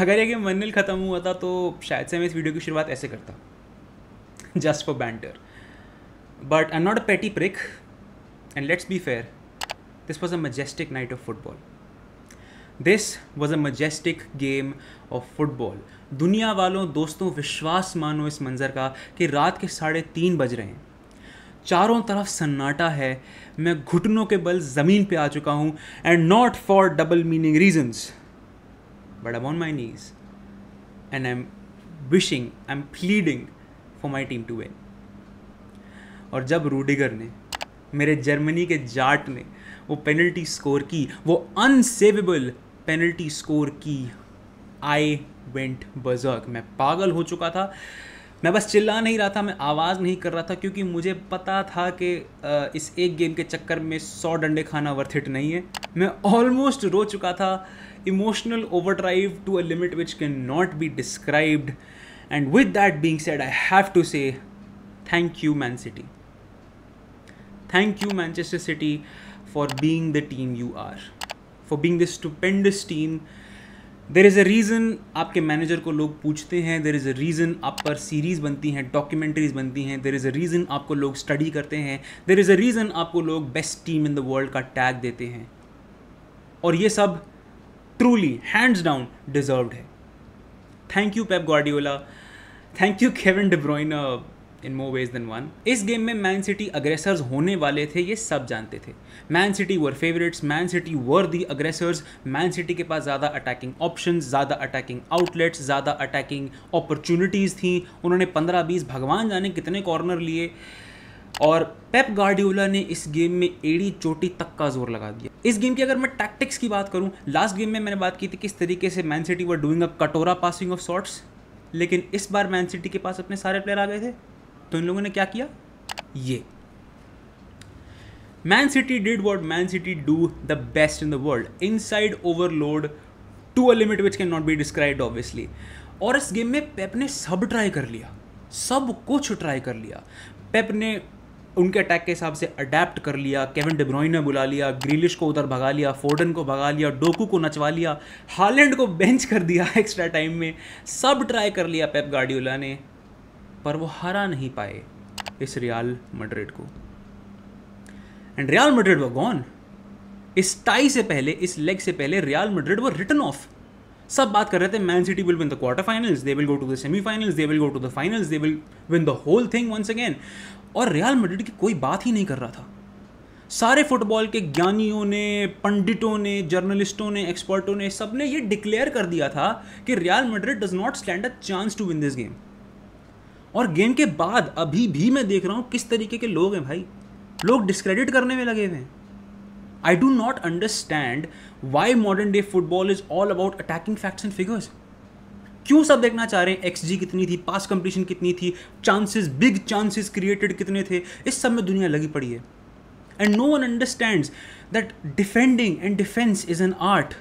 अगर ये game one nil ख़त्म हुआ था तो शायद से मैं इस वीडियो की शुरुआत ऐसे करता just for banter but I not a petty prick and let's be fair this was a majestic night of football this was a majestic game of football दुनिया वालों दोस्तों विश्वास मानो इस मंज़र का कि रात के साढ़े तीन बज रहे हैं चारों तरफ सन्नाटा है मैं घुटनों के बल ज़मीन पे आ चुका हूँ and not for double meaning reasons but I'm on my knees and I'm wishing, I'm pleading for my team to win. और जब रूडिगर ने मेरे जर्मनी के जाट ने वो पेनल्टी स्कोर की वो अनसेवेबल पेनल्टी स्कोर की आई वेंट बजर्क मैं पागल हो चुका था मैं बस चिल्ला नहीं रहा था मैं आवाज़ नहीं कर रहा था क्योंकि मुझे पता था कि इस एक गेम के चक्कर में सौ डंडे खाना वर्थ इट नहीं है मैं ऑलमोस्ट रो चुका था emotional overdrive to a limit which can not be described and with that being said I have to say thank you Man City thank you Manchester City for being the team you are for being the stupendous team there is a reason आपके manager को लोग पूछते हैं देर is a reason आप पर series बनती हैं documentaries बनती हैं देर इज़ अ रीज़न आपको लोग स्टडी करते हैं देर इज़ अ रीज़न आपको लोग best team in the world का टैग देते हैं और ये सब ट्रूली हैंड्स डाउन डिजर्व्ड है thank you Pep Guardiola thank you Kevin De Bruyne in more ways than one इस गेम में मैन सिटी अग्रेसर्स होने वाले थे ये सब जानते थे Man City were favourites Man City were the aggressors Man City के पास ज़्यादा अटैकिंग ऑप्शन ज़्यादा अटैकिंग आउटलेट्स ज़्यादा अटैकिंग अपॉर्चुनिटीज़ थी उन्होंने पंद्रह बीस भगवान जाने कितने कॉर्नर लिए और पेप गार्डियोला ने इस गेम में एड़ी चोटी तक का जोर लगा दिया इस गेम की अगर मैं टैक्टिक्स की बात करूं लास्ट गेम में मैंने बात की थी किस तरीके से Man City were doing a कटोरा पासिंग ऑफ शॉट्स लेकिन इस बार मैन सिटी के पास अपने सारे प्लेयर आ गए थे तो इन लोगों ने क्या किया ये Man City did what Man City do the best in the world in side overload to a limit which can not be describe obviously और इस गेम में पेप ने सब ट्राई कर लिया सब कुछ ट्राई कर लिया पेप ने उनके अटैक के हिसाब से अडेप्ट कर लिया केविन डिब्रोइन ने बुला लिया ग्रिलिश को उधर भगा लिया फोर्डन को भगा लिया डोकू को नचवा लिया हालैंड को बेंच कर दिया एक्स्ट्रा टाइम में सब ट्राई कर लिया पेप गार्डियोला ने पर वो हरा नहीं पाए इस रियाल मड्रिड को एंड रियाल मड्रिड वो गॉन इस टाई से पहले इस लेग से पहले रियाल मड्रिड वो रिटर्न ऑफ सब बात कर रहे थे Man City will win the quarter finals they will go to the semifinals they will go to the finals they will win the whole thing once again और Real Madrid की कोई बात ही नहीं कर रहा था सारे फुटबॉल के ज्ञानियों ने पंडितों ने जर्नलिस्टों ने एक्सपर्टों ने सब ने ये डिक्लेयर कर दिया था कि Real Madrid does not stand a chance to win this game और गेम के बाद अभी भी मैं देख रहा हूँ किस तरीके के लोग हैं भाई लोग डिस्क्रेडिट करने में लगे हुए हैं I do not understand why modern day football is all about attacking facts and figures क्यों सब देखना चाह रहे हैं एक्स जी कितनी थी पास कंप्लीशन कितनी थी चांसेस बिग चांसेस क्रिएटेड कितने थे इस सब में दुनिया लगी पड़ी है and no one understand that defending and defence is an art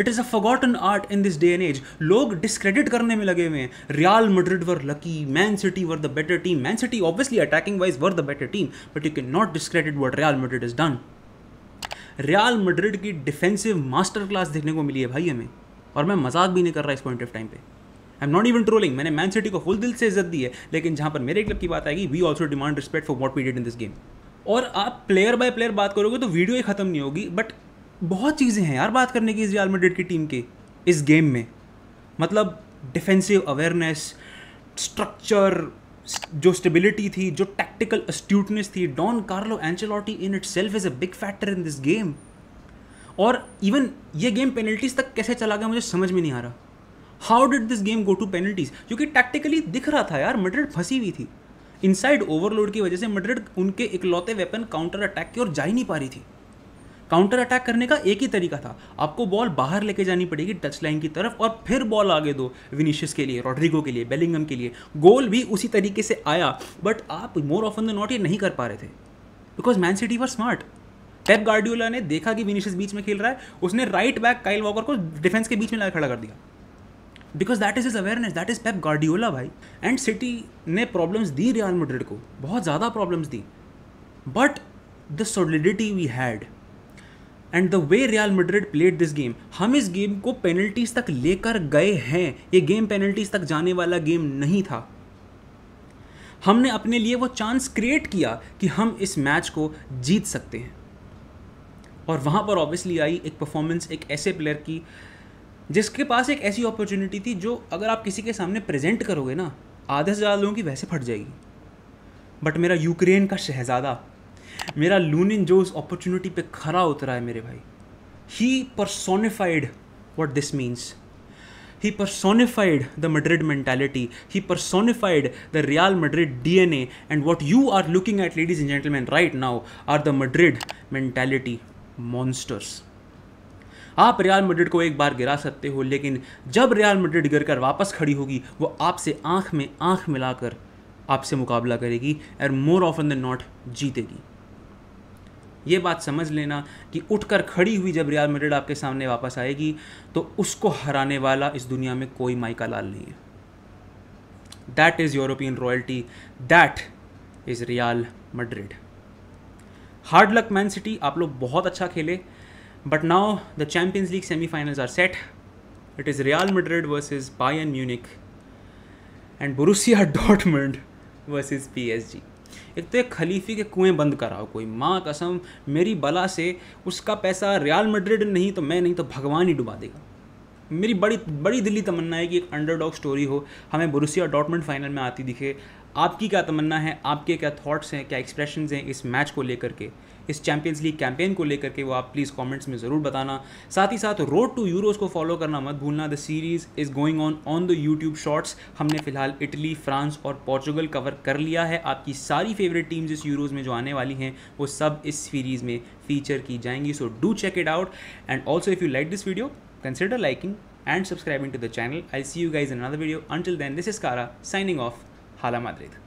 it is a forgotten art in this day an age लोग डिस्क्रेडिट करने में लगे हुए हैं Real Madrid were lucky Man City were the better team Man City obviously attacking wise were the better team but you can not discredit what Real Madrid is done Real Madrid की defensive master class देखने को मिली है भाई हमें और मैं मजाक भी नहीं कर रहा इस पॉइंट ऑफ टाइम पे I am not even trolling मैंने मैन सिटी को फुल दिल से इज्जत दी है लेकिन जहाँ पर मेरे क्लब की बात आएगी we also demand respect for what we did in this game और आप प्लेयर बाय प्लेयर बात करोगे तो वीडियो ही खत्म नहीं होगी बट बहुत चीज़ें हैं यार बात करने की इस रियल मेड्रिड की टीम के इस गेम में मतलब डिफेंसिव अवेयरनेस स्ट्रक्चर जो स्टेबिलिटी थी जो टैक्टिकल अस्ट्यूटनेस थी Don Carlo Ancelotti in itself is a big factor in this game और इवन ये गेम पेनल्टीज तक कैसे चला गया मुझे समझ में नहीं आ रहा how did this game go to penalties क्योंकि टैक्टिकली दिख रहा था यार मड्रिड फंसी हुई थी इनसाइड ओवरलोड की वजह से मड्रिड उनके इकलौते वेपन काउंटर अटैक की ओर जा ही नहीं पा रही थी काउंटर अटैक करने का एक ही तरीका था आपको बॉल बाहर लेके जानी पड़ेगी टच लाइन की तरफ और फिर बॉल आगे दो विनीशियस के लिए रॉड्रिगो के लिए बेलिंगम के लिए गोल भी उसी तरीके से आया बट आप मोर ऑफन द नॉट ये नहीं कर पा रहे थे because Man City were smart Pep Guardiola ने देखा कि विनीशियस बीच में खेल रहा है उसने राइट बैक काइल वॉकर को डिफेंस के बीच में ला खड़ा कर दिया because that is is awareness that is Pep Guardiola भाई एंड सिटी ने प्रॉब्लम्स दी रियाल मेड्रिड को बहुत ज़्यादा प्रॉब्लम्स दी but the solidity we had and the way Real Madrid played this game हम इस गेम को पेनल्टीज तक लेकर गए हैं ये गेम पेनल्टीज तक जाने वाला गेम नहीं था हमने अपने लिए वो चांस क्रिएट किया कि हम इस मैच को जीत सकते हैं और वहाँ पर ऑब्वियसली आई एक परफॉर्मेंस एक ऐसे प्लेयर की जिसके पास एक ऐसी अपॉर्चुनिटी थी जो अगर आप किसी के सामने प्रेजेंट करोगे ना आधे से ज़्यादा लोगों की वैसे फट जाएगी बट मेरा यूक्रेन का शहज़ादा मेरा लूनिन जो उस अपॉर्चुनिटी पे खरा उतरा है मेरे भाई he personified what this means he personified the Madrid mentality he personified the Real Madrid D N A and what you are looking at ladies and gentleman right now are the Madrid mentality monsters आप Real Madrid को एक बार गिरा सकते हो लेकिन जब riyal Madrid गिर कर वापस खड़ी होगी वो आपसे आंख में आंख मिलाकर आपसे मुकाबला करेगी and more often than not जीतेगी ये बात समझ लेना कि उठकर खड़ी हुई जब रियाल मेड्रिड आपके सामने वापस आएगी तो उसको हराने वाला इस दुनिया में कोई माइका लाल नहीं है that is European royalty that is Real Madrid hard luck Man City आप लोग बहुत अच्छा खेले but now the Champions League semifinals are set it is Real Madrid versus Bayern Munich and Borussia Dortmund versus P S G एक तो एक खलीफी के कुएं बंद कराओ कोई माँ कसम मेरी बला से उसका पैसा रियाल मड्रिड नहीं तो मैं नहीं तो भगवान ही डुबा देगा मेरी बड़ी बड़ी दिली तमन्ना है कि एक अंडरडॉग स्टोरी हो हमें बुरुसिया डॉटमेंट फाइनल में आती दिखे आपकी क्या तमन्ना है आपके क्या थाट्स हैं क्या एक्सप्रेशन हैं इस मैच को लेकर के इस चैंपियंस लीग कैंपेन को लेकर के वो आप प्लीज़ कमेंट्स में ज़रूर बताना साथ ही साथ रोड टू यूरोज को फॉलो करना मत भूलना the series is going on on the YouTube shorts हमने फिलहाल इटली फ्रांस और पोर्चुगल कवर कर लिया है आपकी सारी फेवरेट टीम्स इस यूरोज़ में जो आने वाली हैं वो सब इस सीरीज़ में फीचर की जाएंगी so do check it out and also if you like this video consider liking and subscribing to the channel I see you guys in another video until then, this is Kara signing off حالا مدريد